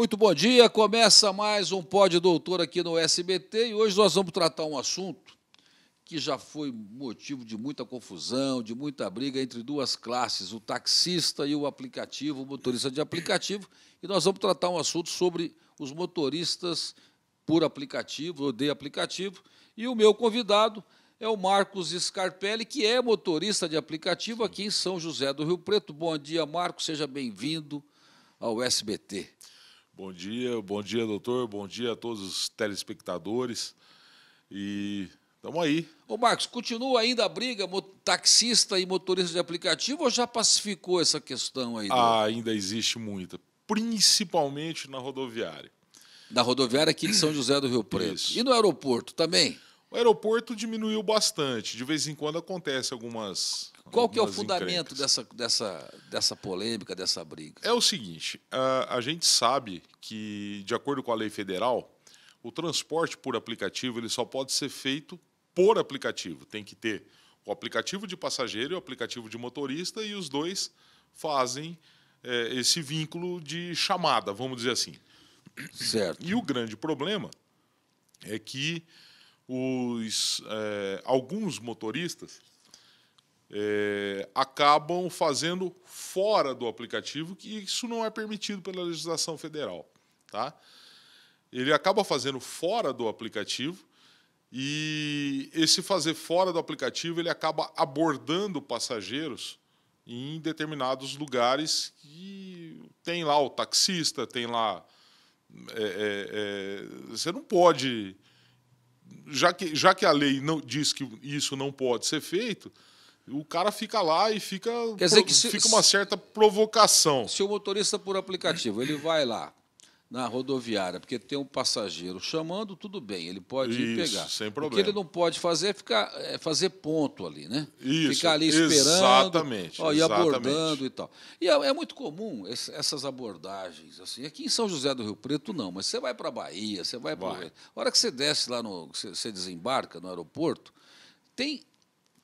Muito bom dia, começa mais um Pode Doutor aqui no SBT e hoje nós vamos tratar um assunto que já foi motivo de muita confusão, de muita briga entre duas classes, o taxista e o aplicativo, o motorista de aplicativo, e nós vamos tratar um assunto sobre os motoristas por aplicativo ou de aplicativo, e o meu convidado é o Marcos Scarpelli, que é motorista de aplicativo aqui em São José do Rio Preto. Bom dia, Marcos, seja bem-vindo ao SBT. Bom dia, bom dia, doutor. Bom dia a todos os telespectadores. E estamos aí. Ô, Marcos, continua ainda a briga taxista e motorista de aplicativo ou já pacificou essa questão aí? Ah, ainda existe muita, principalmente na rodoviária. Na rodoviária aqui de São José do Rio Preto. Isso. E no aeroporto também? O aeroporto diminuiu bastante. De vez em quando acontece algumas. Qual algumas que é o fundamento dessa, dessa, dessa polêmica, dessa briga? É o seguinte: a, a gente sabe que, de acordo com a lei federal, o transporte por aplicativo ele só pode ser feito por aplicativo. Tem que ter o aplicativo de passageiro e o aplicativo de motorista, e os dois fazem é, esse vínculo de chamada, vamos dizer assim. Certo. E o grande problema é que os, é, alguns motoristas é, acabam fazendo fora do aplicativo, que isso não é permitido pela legislação federal. Tá? Ele acaba fazendo fora do aplicativo e esse fazer fora do aplicativo ele acaba abordando passageiros em determinados lugares que tem lá o taxista, tem lá. É, é, é você não pode já que, já que a lei não diz que isso não pode ser feito, o cara fica lá e fica, Quer dizer que se, fica uma certa provocação. Se o motorista por aplicativo ele vai lá, na rodoviária, porque tem um passageiro chamando, tudo bem, ele pode Isso, ir pegar. Sem problema. O que ele não pode fazer é, ficar, é fazer ponto ali, né? Isso, ficar ali esperando. Exatamente. Ó, e exatamente. abordando e tal. E é, é muito comum esse, essas abordagens. assim Aqui em São José do Rio Preto, não, mas você vai para a Bahia, você vai, para. A hora que você desce lá no. Você, você desembarca no aeroporto, tem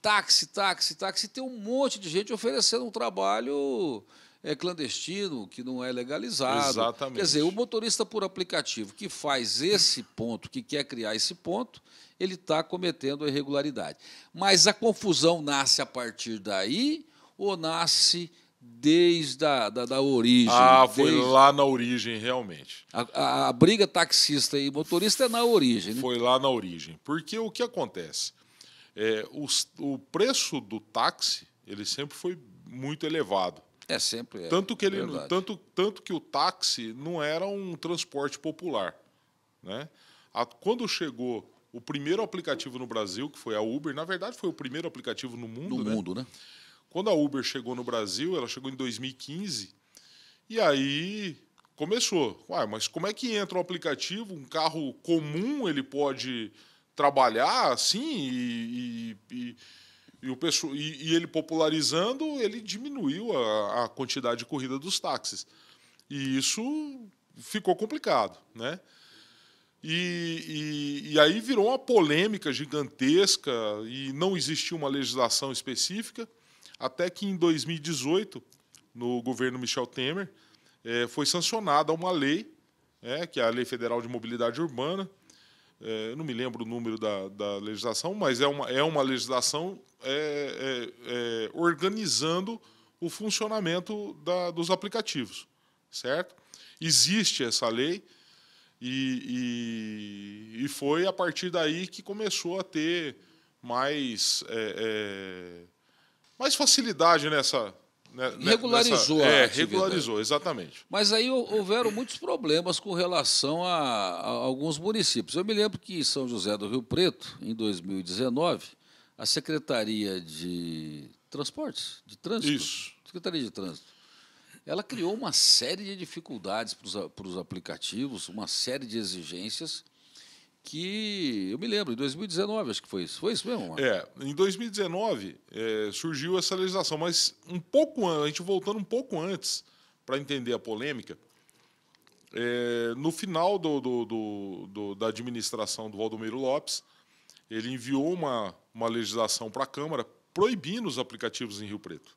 táxi, táxi, táxi, tem um monte de gente oferecendo um trabalho é clandestino, que não é legalizado. Exatamente. Quer dizer, o motorista por aplicativo que faz esse ponto, que quer criar esse ponto, ele está cometendo a irregularidade. Mas a confusão nasce a partir daí ou nasce desde a da, da origem? Ah, foi desde... lá na origem, realmente. A, a, a, briga taxista e motorista é na origem. Né? Foi lá na origem. Porque o que acontece? É, os, o preço do táxi ele sempre foi muito elevado. É sempre. É, tanto que ele, tanto, tanto que o táxi não era um transporte popular, né? A, quando chegou o primeiro aplicativo no Brasil, que foi a Uber, na verdade foi o primeiro aplicativo no mundo. No né? mundo, né? Quando a Uber chegou no Brasil, ela chegou em 2015 e aí começou. Uai, mas como é que entra o aplicativo? Um carro comum ele pode trabalhar assim e, e, e e, o pessoal, e, e ele popularizando, ele diminuiu a, a quantidade de corrida dos táxis. E isso ficou complicado, né? E, e, e, aí virou uma polêmica gigantesca e não existia uma legislação específica, até que em 2018, no governo Michel Temer, é, foi sancionada uma lei, é, que é a Lei Federal de Mobilidade Urbana, é, não me lembro o número da, da, legislação, mas é uma, é uma legislação é, é, é, organizando o funcionamento da, dos aplicativos, certo? Existe essa lei e, e, e, foi a partir daí que começou a ter mais, é, mais facilidade nessa, né, né regularizou nessa, é, a É, atividade. regularizou, exatamente. Mas aí houveram muitos problemas com relação a, a alguns municípios. Eu me lembro que em São José do Rio Preto, em 2019, a Secretaria de Transportes, de Trânsito. Isso. Secretaria de Trânsito ela criou uma série de dificuldades para os aplicativos, uma série de exigências que eu me lembro, em 2019 acho que foi isso. Foi isso mesmo? É, em 2019 é, surgiu essa legislação, mas um pouco antes, a gente voltando um pouco antes para entender a polêmica, é, no final do, do, do, do, da administração do Valdomiro Lopes, ele enviou uma, uma legislação para a Câmara proibindo os aplicativos em Rio Preto.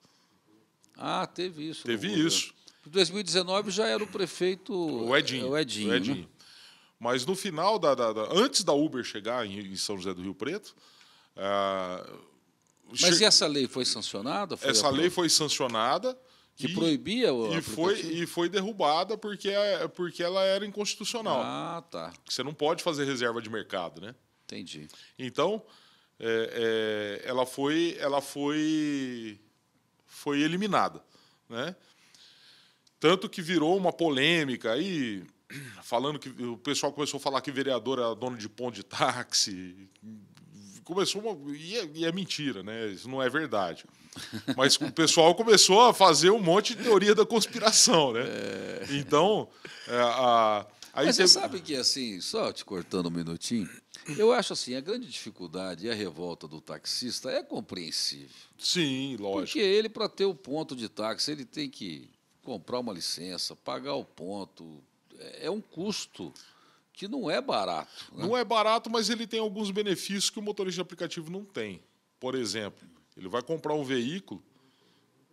Ah, teve isso. Teve isso. Em 2019 já era o prefeito. O Edinho. É, o Edinho. O né? Edinho. Né? Mas no final, da, da, da antes da Uber chegar em, em, São José do Rio Preto. Ah, mas che... e essa lei foi sancionada? Foi essa lei foi sancionada. Que e, proibia o. E foi, e foi derrubada porque, porque ela era inconstitucional. Ah, tá. Você não pode fazer reserva de mercado, né? Entendi. Então, é, é, ela foi ela foi foi eliminada, né? Tanto que virou uma polêmica aí falando que o pessoal começou a falar que vereador era dono de ponto de táxi. Começou uma, e, é, e é mentira, né? Isso não é verdade. Mas o pessoal começou a fazer um monte de teoria da conspiração, né? É... Então, é, a, aí Mas você teve... sabe que assim, só te cortando um minutinho, eu acho assim, a grande dificuldade e a revolta do taxista é compreensível. Sim, lógico. Porque ele, para ter o ponto de táxi, ele tem que comprar uma licença, pagar o ponto, é, é um custo que não é barato. Né? Não é barato, mas ele tem alguns benefícios que o motorista de aplicativo não tem. Por exemplo, ele vai comprar um veículo,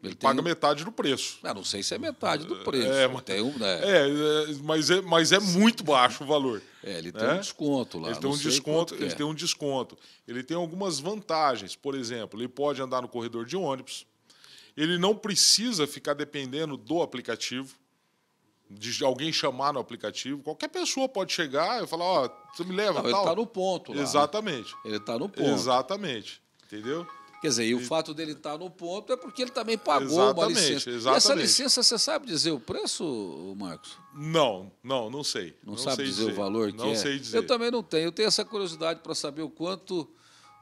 ele, ele paga metade do preço. Ah, não sei se é metade do é, preço. É, mas, tem um, né? É, é, mas, é, mas é muito baixo o valor. É, ele tem né? um desconto lá. Ele tem um desconto, ele é. tem um desconto. Ele tem algumas vantagens. Por exemplo, ele pode andar no corredor de ônibus. Ele não precisa ficar dependendo do aplicativo de alguém chamar no aplicativo, qualquer pessoa pode chegar e falar, ó, oh, você me leva, Não, tal. Ele está no ponto. Lá. Exatamente. Ele está no ponto. Exatamente. Entendeu? Quer dizer, e o fato dele estar tá no ponto é porque ele também pagou exatamente, uma licença. Exatamente. E essa licença, você sabe dizer o preço, Marcos? Não, não, não sei. Não, não sabe sei dizer, dizer, o valor que não é? Não sei dizer. Eu também não tenho. Eu tenho essa curiosidade para saber o quanto,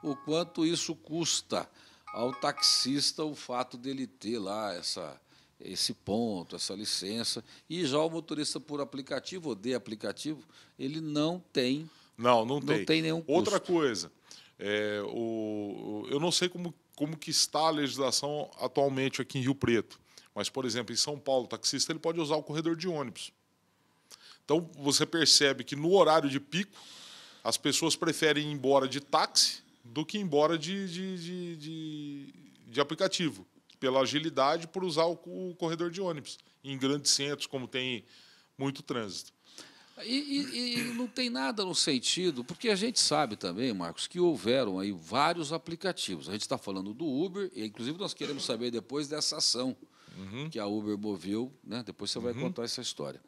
o quanto isso custa ao taxista o fato dele ter lá essa esse ponto, essa licença. E já o motorista por aplicativo, ou de aplicativo, ele não tem. Não, não, não tem. tem nenhum Outra coisa, é, o, eu não sei como, como que está a legislação atualmente aqui em Rio Preto, mas, por exemplo, em São Paulo, o taxista ele pode usar o corredor de ônibus. Então, você percebe que no horário de pico, as pessoas preferem ir embora de táxi do que ir embora de, de, de, de, de aplicativo pela agilidade por usar o, o corredor de ônibus em grandes centros, como tem muito trânsito. E, e, e, não tem nada no sentido, porque a gente sabe também, Marcos, que houveram aí vários aplicativos. A gente está falando do Uber, e inclusive nós queremos saber depois dessa ação uhum. que a Uber moveu, né? depois você vai uhum. contar essa história.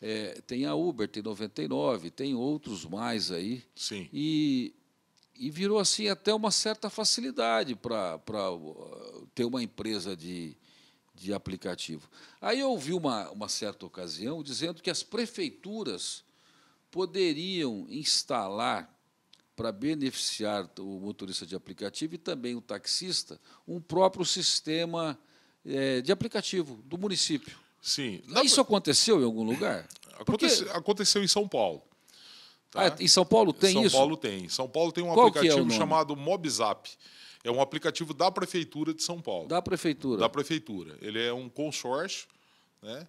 É, tem a Uber, tem 99, tem outros mais aí. Sim. E e virou assim até uma certa facilidade para uh, ter uma empresa de, de aplicativo. Aí eu ouvi uma, uma certa ocasião dizendo que as prefeituras poderiam instalar para beneficiar o motorista de aplicativo e também o taxista um próprio sistema é, de aplicativo do município. Sim. Isso aconteceu em algum lugar? Aconteceu, Porque... aconteceu em São Paulo. Tá? Ah, em São Paulo tem São isso? São Paulo tem. São Paulo tem um Qual é aplicativo é chamado Mobzap. É um aplicativo da Prefeitura de São Paulo. Da Prefeitura? Da Prefeitura. Ele é um consórcio. Né?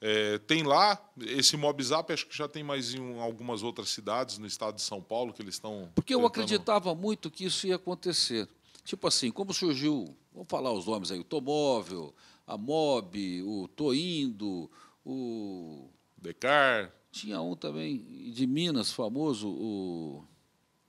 É, tem lá, esse Mobzap, acho que já tem mais em algumas outras cidades no estado de São Paulo que eles estão. Porque eu acreditava muito que isso ia acontecer. Tipo assim, como surgiu, vamos falar os nomes aí, o Tomóvel, a Mob, o Toindo, o. Decar. Tinha um também de Minas, famoso, o.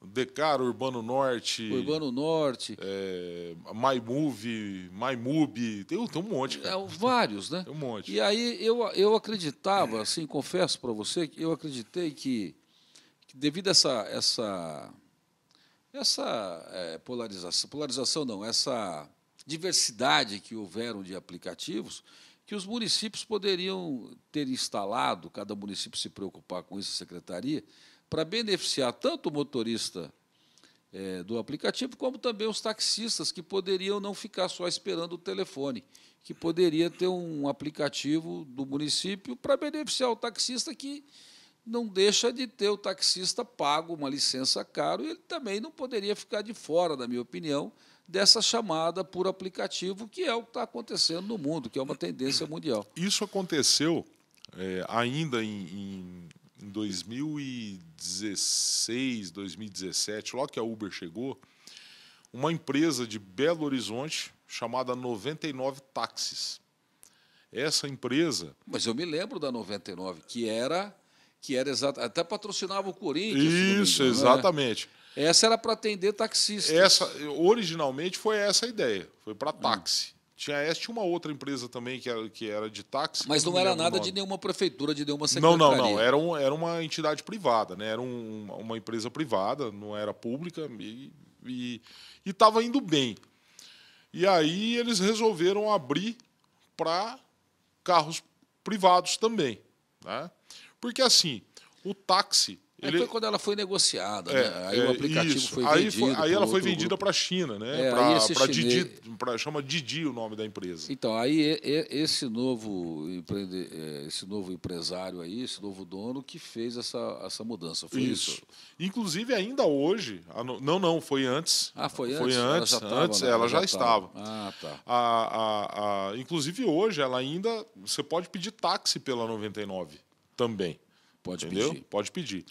Decar, Urbano Norte. Urbano Norte. É, MyMove, MyMoob, tem, tem um monte, cara. É, vários, né? tem um monte. E aí eu, eu acreditava, assim, confesso para você, que eu acreditei que, que, devido a essa, essa, essa é, polarização, polarização não, essa diversidade que houveram de aplicativos, que os municípios poderiam ter instalado, cada município se preocupar com isso, a secretaria, para beneficiar tanto o motorista é, do aplicativo, como também os taxistas, que poderiam não ficar só esperando o telefone, que poderia ter um aplicativo do município para beneficiar o taxista que não deixa de ter o taxista pago uma licença caro, e ele também não poderia ficar de fora, na minha opinião, dessa chamada por aplicativo, que é o que está acontecendo no mundo, que é uma tendência mundial. Isso aconteceu é, ainda em, em 2016, 2017, logo que a Uber chegou, uma empresa de Belo Horizonte chamada 99 Táxis. Essa empresa. Mas eu me lembro da 99, que era que era exata, até patrocinava o Corinthians. Isso, engano, né? exatamente. Né? Essa era para atender taxistas. Essa, originalmente foi essa a ideia, foi para hum. táxi. Hum. Tinha essa, tinha uma outra empresa também que era, que era de táxi. Mas não, não era nada de nenhuma prefeitura, de nenhuma secretaria. Não, não, não. Era, um, era uma entidade privada, né? Era um, uma empresa privada, não era pública e estava indo bem. E aí eles resolveram abrir para carros privados também, né? Porque assim, o táxi ele... Aí foi quando ela foi negociada, é, né? Aí é, o aplicativo isso. foi aí vendido. Foi, aí ela foi vendida para a China, né? É, para Didi, pra, chama Didi o nome da empresa. Então, aí esse, novo empreende, é, esse novo empresário aí, esse novo dono que fez essa, essa mudança, foi isso. isso? Inclusive, ainda hoje, não, não, foi antes. Ah, foi antes? Foi antes, ela já, tava, antes, né? ela já, já estava. Ah, tá. A, a, a, inclusive, hoje, ela ainda, você pode pedir táxi pela 99 também. Pode entendeu? pedir. Pode pedir.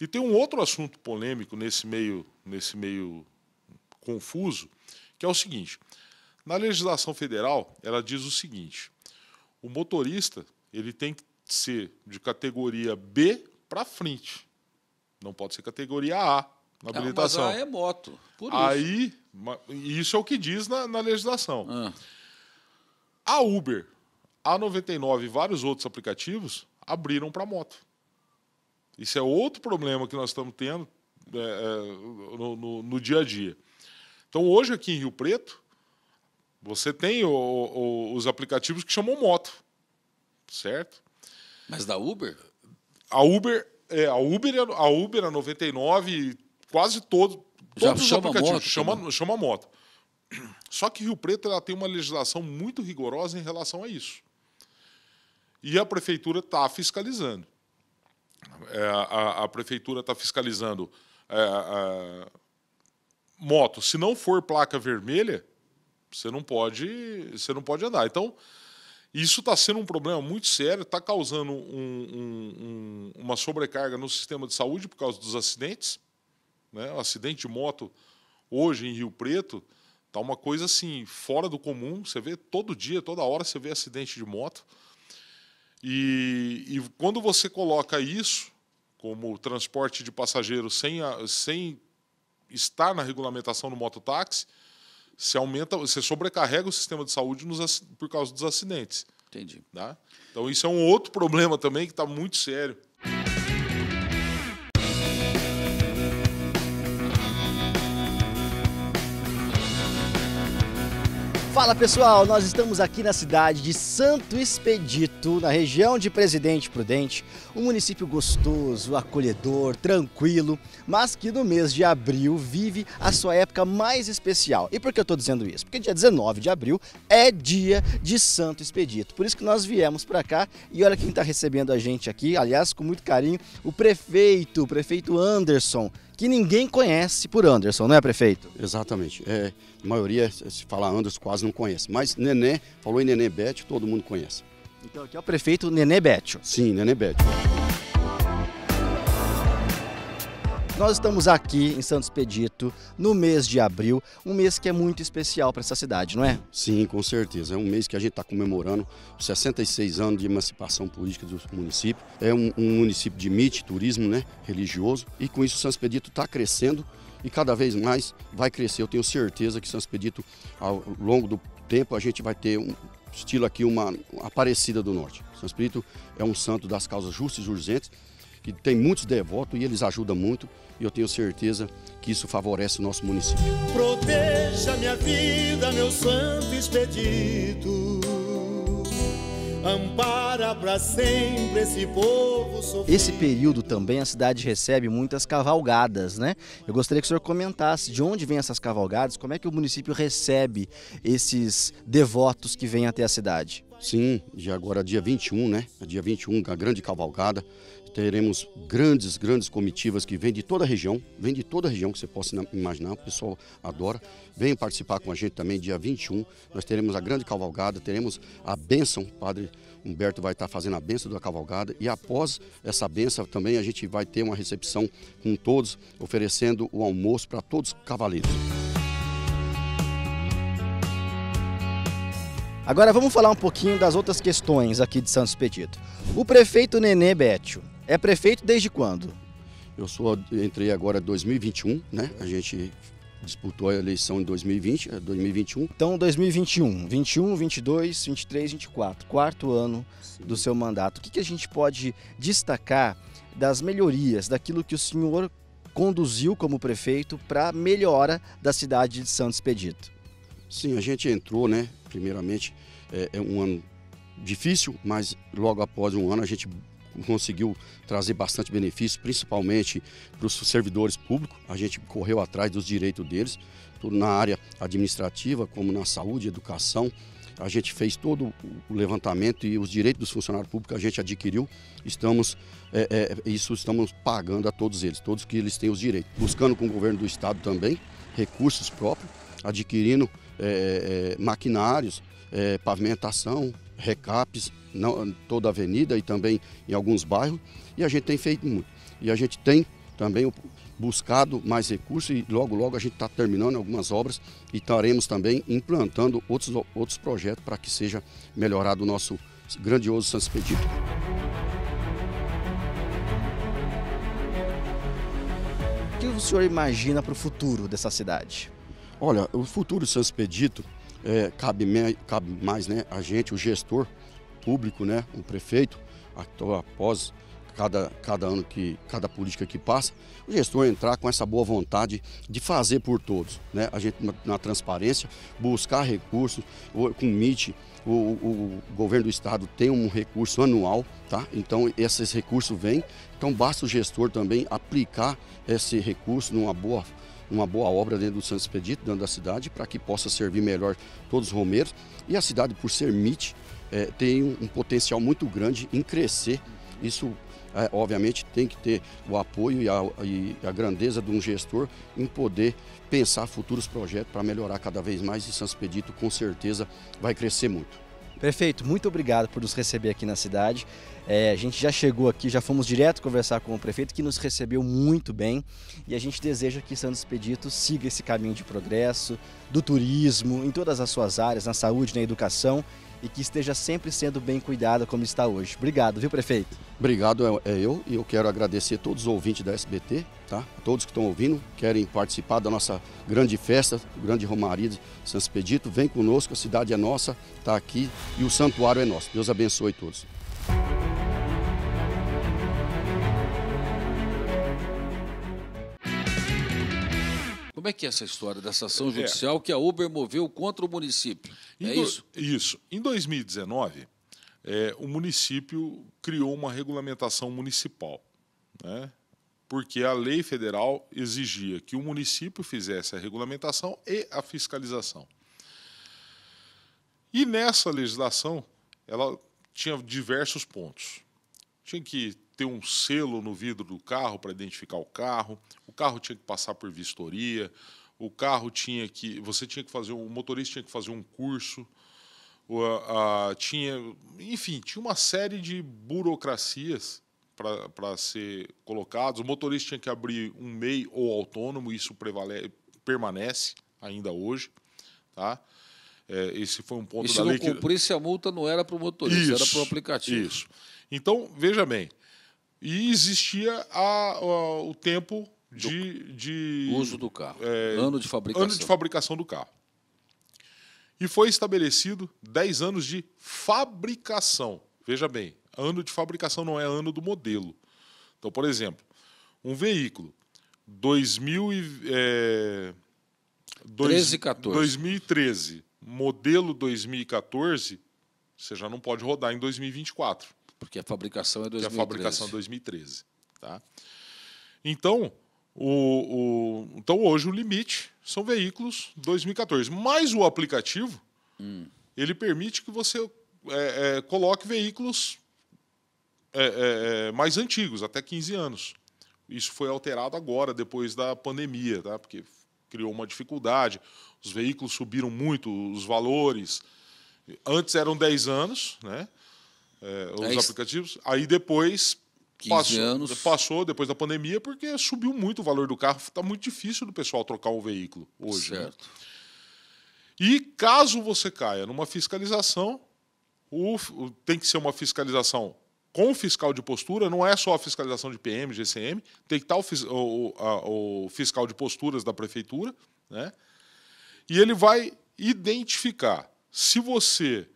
E tem um outro assunto polêmico nesse meio, nesse meio confuso, que é o seguinte. Na legislação federal, ela diz o seguinte: o motorista ele tem que ser de categoria B para frente. Não pode ser categoria A na ah, habilitação. Mas A é moto. Por Aí, isso. isso é o que diz na, na legislação. Ah. A Uber, a 99 e vários outros aplicativos abriram para moto. Isso é outro problema que nós estamos tendo é, é, no, no, no, dia a dia. Então, hoje aqui em Rio Preto, você tem o, o, os aplicativos que chamam moto, certo? Mas da Uber? A Uber é a Uber, a Uber a 99, quase todo, Já todos os aplicativos moto, então? chama, chama moto. Só que Rio Preto ela tem uma legislação muito rigorosa em relação a isso. E a prefeitura está fiscalizando. É, a, a, prefeitura está fiscalizando é, é, moto, se não for placa vermelha, você não pode, você não pode andar. Então, isso está sendo um problema muito sério, está causando um, um, um, uma sobrecarga no sistema de saúde por causa dos acidentes. Né? O acidente de moto hoje em Rio Preto está uma coisa assim fora do comum. Você vê todo dia, toda hora você vê acidente de moto. E, e quando você coloca isso como transporte de passageiros sem, sem estar na regulamentação do mototáxi, se aumenta, você sobrecarrega o sistema de saúde nos, por causa dos acidentes. Entendi. Tá? Então isso é um outro problema também que está muito sério. Fala pessoal, nós estamos aqui na cidade de Santo Expedito, na região de Presidente Prudente, um município gostoso, acolhedor, tranquilo, mas que no mês de abril vive a sua época mais especial. E por que eu estou dizendo isso? Porque dia 19 de abril é dia de Santo Expedito, por isso que nós viemos para cá e olha quem está recebendo a gente aqui, aliás, com muito carinho, o prefeito, o prefeito Anderson que ninguém conhece por Anderson, não é, prefeito? Exatamente. É, a maioria, se falar Anderson, quase não conhece. Mas Nenê, falou em Nenê Bete, todo mundo conhece. Então aqui é o prefeito Nenê Bétio. Sim, Nenê Bétio. Nós estamos aqui em Santo Expedito no mês de abril, um mês que é muito especial para essa cidade, não é? Sim, com certeza. É um mês que a gente está comemorando os 66 anos de emancipação política do município. É um, um município de mite, turismo, né, religioso, e com isso Santo Expedito está crescendo e cada vez mais vai crescer. Eu tenho certeza que Santos Expedito, ao longo do tempo, a gente vai ter um estilo aqui, uma Aparecida do Norte. Santos Expedito é um santo das causas justas e urgentes, que tem muitos devotos e eles ajudam muito e eu tenho certeza que isso favorece o nosso município. Proteja minha vida, meu santo expedito. Ampara para sempre esse povo sofrido. Esse período também a cidade recebe muitas cavalgadas, né? Eu gostaria que o senhor comentasse de onde vêm essas cavalgadas, como é que o município recebe esses devotos que vêm até a cidade. Sim, de agora dia 21, né? Dia 21, a grande cavalgada teremos grandes, grandes comitivas que vêm de toda a região, vêm de toda a região que você possa imaginar, o pessoal adora. Vem participar com a gente também, dia 21, nós teremos a grande cavalgada, teremos a bênção, Padre Humberto vai estar fazendo a bênção da cavalgada e após essa bênção também a gente vai ter uma recepção com todos, oferecendo o almoço para todos os cavaleiros. Agora vamos falar um pouquinho das outras questões aqui de Santos Pedido. O prefeito Nenê Bétio é prefeito desde quando? Eu sou entrei agora em 2021, né? A gente disputou a eleição em 2020, 2021. É, então 2021, 21, 22, 23, 24, quarto ano Sim. do seu mandato. O que, que a gente pode destacar das melhorias, daquilo que o senhor conduziu como prefeito para melhora da cidade de Santo Expedito? Sim, a gente entrou, né? Primeiramente, é, é um ano difícil, mas logo após um ano a gente conseguiu trazer bastante benefício, principalmente para os servidores públicos. A gente correu atrás dos direitos deles, tudo na área administrativa, como na saúde, educação. A gente fez todo o levantamento e os direitos dos funcionários públicos a gente adquiriu. Estamos, é, é, isso estamos pagando a todos eles, todos que eles têm os direitos. Buscando com o governo do estado também recursos próprios, adquirindo é, é maquinários, é, pavimentação, recaps não, toda a avenida e também em alguns bairros. E a gente tem feito muito. E a gente tem também buscado mais recursos e logo, logo a gente está terminando algumas obras e estaremos também implantando outros, outros projetos para que seja melhorado o nosso grandioso Santos Expedito. O que o senhor imagina para o futuro dessa cidade? Olha, o futuro de Santos Expedito é, cabe, cabe, mais né, a gente, o gestor público, né, o prefeito, após cada, cada ano que, cada política que passa, o gestor entrar com essa boa vontade de fazer por todos. Né? A gente na, na transparência, buscar recursos, com o MIT, o, o, o, governo do estado tem um recurso anual, tá? Então esses recursos vêm, então basta o gestor também aplicar esse recurso numa boa uma boa obra dentro do Santo Expedito, dentro da cidade, para que possa servir melhor todos os romeiros. E a cidade, por ser MIT, é, tem um, um potencial muito grande em crescer. Isso é, obviamente tem que ter o apoio e a, e a, grandeza de um gestor em poder pensar futuros projetos para melhorar cada vez mais e São Expedito com certeza vai crescer muito. Perfeito, muito obrigado por nos receber aqui na cidade. É, a gente já chegou aqui, já fomos direto conversar com o prefeito, que nos recebeu muito bem e a gente deseja que Santos Expedito siga esse caminho de progresso, do turismo, em todas as suas áreas, na saúde, na educação e que esteja sempre sendo bem cuidada como está hoje. Obrigado, viu, prefeito? Obrigado, é, é eu e eu quero agradecer a todos os ouvintes da SBT, tá? Todos que estão ouvindo, querem participar da nossa grande festa, grande Romaria de Santos Expedito, vem conosco, a cidade é nossa, está aqui e o santuário é nosso. Deus abençoe todos. é que é essa história dessa ação é. judicial é. que a Uber moveu contra o município? É em é do... isso? Isso. Em 2019, é, o município criou uma regulamentação municipal, né? porque a lei federal exigia que o município fizesse a regulamentação e a fiscalização. E nessa legislação, ela tinha diversos pontos. Tinha que ter um selo no vidro do carro para identificar o carro, o carro tinha que passar por vistoria, o carro tinha que. Você tinha que fazer. O motorista tinha que fazer um curso. tinha, enfim, tinha uma série de burocracias para ser colocados. O motorista tinha que abrir um MEI ou autônomo, isso prevalece permanece ainda hoje. Tá? É, esse foi um ponto e da lei. Se não cumprisse que... a multa, não era para o motorista, isso, era para o aplicativo. Isso. Então, veja bem, e existia a, a, o tempo de, de uso do carro, é, ano de fabricação, ano de fabricação do carro. E foi estabelecido 10 anos de fabricação. Veja bem, ano de fabricação não é ano do modelo. Então, por exemplo, um veículo 2000 e, é, 13, 2013, modelo 2014, você já não pode rodar em 2024 porque a fabricação é 2013. Que a fabricação é 2013. Tá? Então, o, o, então, hoje o limite são veículos 2014. Mas o aplicativo, hum. ele permite que você é, é, coloque veículos é, é, é mais antigos, até 15 anos. Isso foi alterado agora, depois da pandemia, tá? porque criou uma dificuldade. Os veículos subiram muito, os valores. Antes eram 10 anos, né? é, os é aplicativos. Aí depois passou, anos. passou, depois da pandemia, porque subiu muito o valor do carro. Está muito difícil do pessoal trocar um veículo hoje. Né? Certo. Né? E caso você caia numa fiscalização, o, o, tem que ser uma fiscalização com o fiscal de postura, não é só a fiscalização de PM, GCM, tem que estar tá o, o, o fiscal de posturas da prefeitura, né? e ele vai identificar se você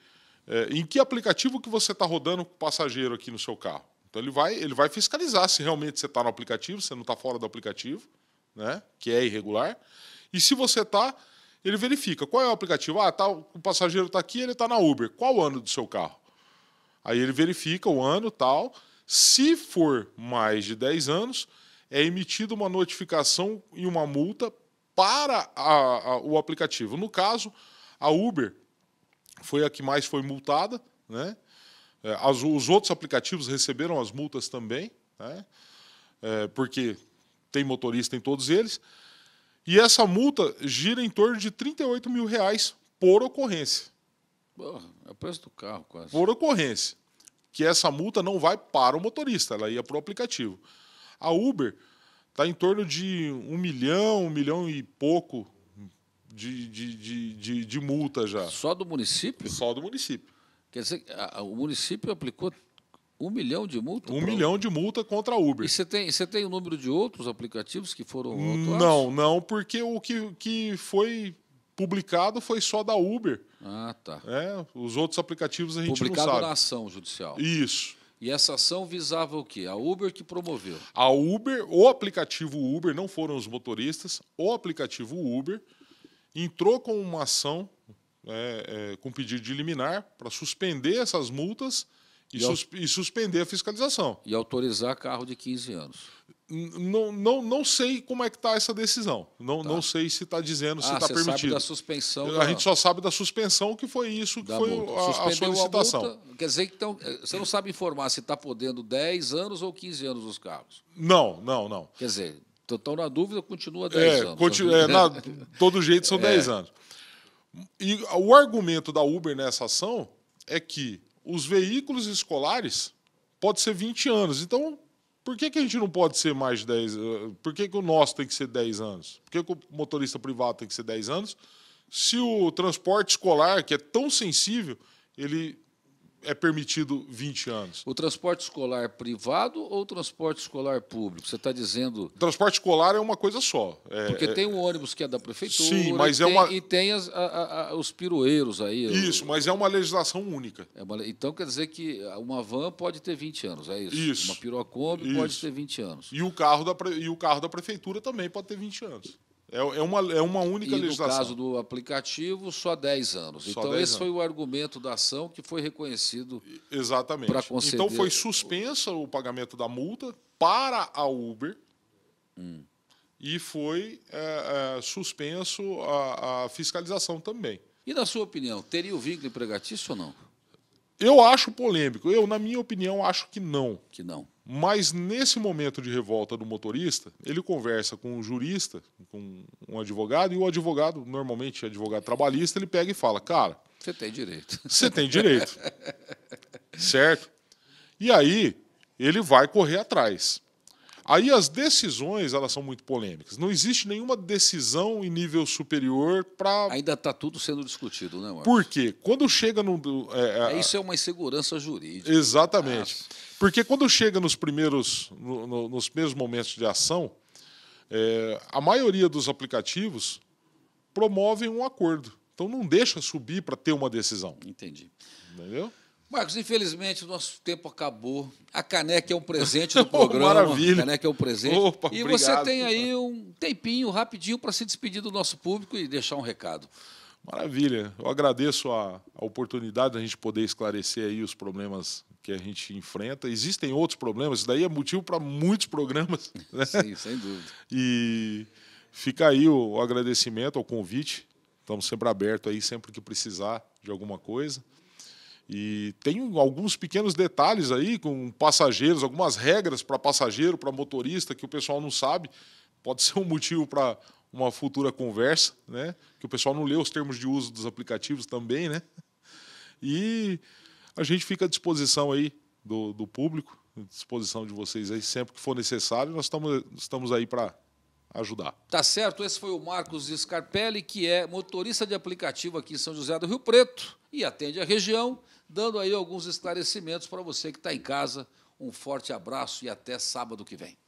é, em que aplicativo que você está rodando com o passageiro aqui no seu carro. Então ele vai, ele vai fiscalizar se realmente você está no aplicativo, se não está fora do aplicativo, né? que é irregular. E se você está, ele verifica qual é o aplicativo. Ah, tá, o passageiro está aqui, ele está na Uber. Qual o ano do seu carro? Aí ele verifica o ano tal. Se for mais de 10 anos, é emitida uma notificação e uma multa para a, a, o aplicativo. No caso, a Uber foi a que mais foi multada. Né? É, as, os outros aplicativos receberam as multas também, né? é, porque tem motorista em todos eles. E essa multa gira em torno de 38 mil reais por ocorrência. Porra, é o preço do carro, quase. Por ocorrência. Que essa multa não vai para o motorista, ela ia para o aplicativo. A Uber está em torno de um milhão, um milhão e pouco de, de, de, de, de multa já. Só do município? Só do município. Quer dizer, a, o município aplicou um milhão de multa? Um pro... milhão de multa contra a Uber. E você tem, você tem o número de outros aplicativos que foram autuados? Não, não, porque o que, que foi publicado foi só da Uber. Ah, tá. É, os outros aplicativos a gente publicado não sabe. Publicado na ação judicial. Isso. E essa ação visava o quê? A Uber que promoveu. A Uber, o aplicativo Uber, não foram os motoristas, o aplicativo Uber entrou com uma ação, é, é, com pedido de liminar, para suspender essas multas e, e, sus e, suspender a fiscalização. E autorizar carro de 15 anos. Não, não, não sei como é que está essa decisão. Não, tá. não sei se está dizendo se está ah, tá permitido. Sabe da suspensão. A gente só sabe da suspensão que foi isso que da foi a, a, solicitação. A multa, quer dizer que então, eh, você não sabe informar se está podendo 10 anos ou 15 anos os carros. Não, não, não. Quer dizer, então, estão na dúvida, continua 10 é, anos. Continu é, na, todo jeito são é. 10 anos. E o argumento da Uber nessa ação é que os veículos escolares pode ser 20 anos. Então, por que, que a gente não pode ser mais de 10? Eh, por que, que o nosso tem que ser 10 anos? Por que, que o motorista privado tem que ser 10 anos? Se o transporte escolar, que é tão sensível, ele é permitido 20 anos. O transporte escolar privado ou o transporte escolar público? Você está dizendo. O transporte escolar é uma coisa só. É, Porque é... tem o ônibus que é da prefeitura. Sim, mas é uma. E tem as, a, a, os piroeiros aí. Isso, o... mas é uma legislação única. É uma... Então quer dizer que uma van pode ter 20 anos, é isso? Isso. Uma pirocombi pode ter 20 anos. E o, carro da pre... e o carro da prefeitura também pode ter 20 anos. É, é, uma, é uma única e legislação. No caso do aplicativo, só 10 anos. Só então, 10 esse anos. foi o argumento da ação que foi reconhecido. Exatamente. Então, conceder... Então, foi suspensa o pagamento da multa para a Uber. Hum. E foi é, é, suspenso a, a fiscalização também. E, na sua opinião, teria o vínculo empregatício ou não? Eu acho polêmico. Eu, na minha opinião, acho que não. Que não. Mas nesse momento de revolta do motorista, ele conversa com um jurista, com um advogado, e o advogado, normalmente advogado trabalhista, ele pega e fala: Cara. Você tem direito. Você tem direito. certo? E aí ele vai correr atrás. Aí as decisões elas são muito polêmicas. Não existe nenhuma decisão em nível superior para. Ainda está tudo sendo discutido, né, Marcos? Por quê? Quando chega no. É, é, é, Isso é uma insegurança jurídica. Exatamente. Porque quando chega nos primeiros, no, no, nos primeiros momentos de ação, é, a maioria dos aplicativos promovem um acordo. Então não deixa subir para ter uma decisão. Entendi. Entendeu? Marcos, infelizmente o nosso tempo acabou. A caneca é um presente do oh, programa. Oh, maravilha. A caneca é um presente. Opa, e obrigado, você tem aí um tempinho rapidinho para se despedir do nosso público e deixar um recado. Maravilha. Eu agradeço a, a oportunidade da gente poder esclarecer aí os problemas que a gente enfrenta. Existem outros problemas, isso daí é motivo para muitos programas. Né? Sim, sem dúvida. E fica aí o, o agradecimento ao convite. Estamos sempre abertos aí, sempre que precisar de alguma coisa. E tem alguns pequenos detalhes aí com passageiros, algumas regras para passageiro, para motorista, que o pessoal não sabe. Pode ser um motivo para uma futura conversa, né? Que o pessoal não lê os termos de uso dos aplicativos também, né? E a gente fica à disposição aí do, do público, à disposição de vocês aí sempre que for necessário. Nós estamos, estamos aí para ajudar. Tá certo, esse foi o Marcos Scarpelli, que é motorista de aplicativo aqui em São José do Rio Preto e atende a região dando aí alguns esclarecimentos para você que está em casa. Um forte abraço e até sábado que vem.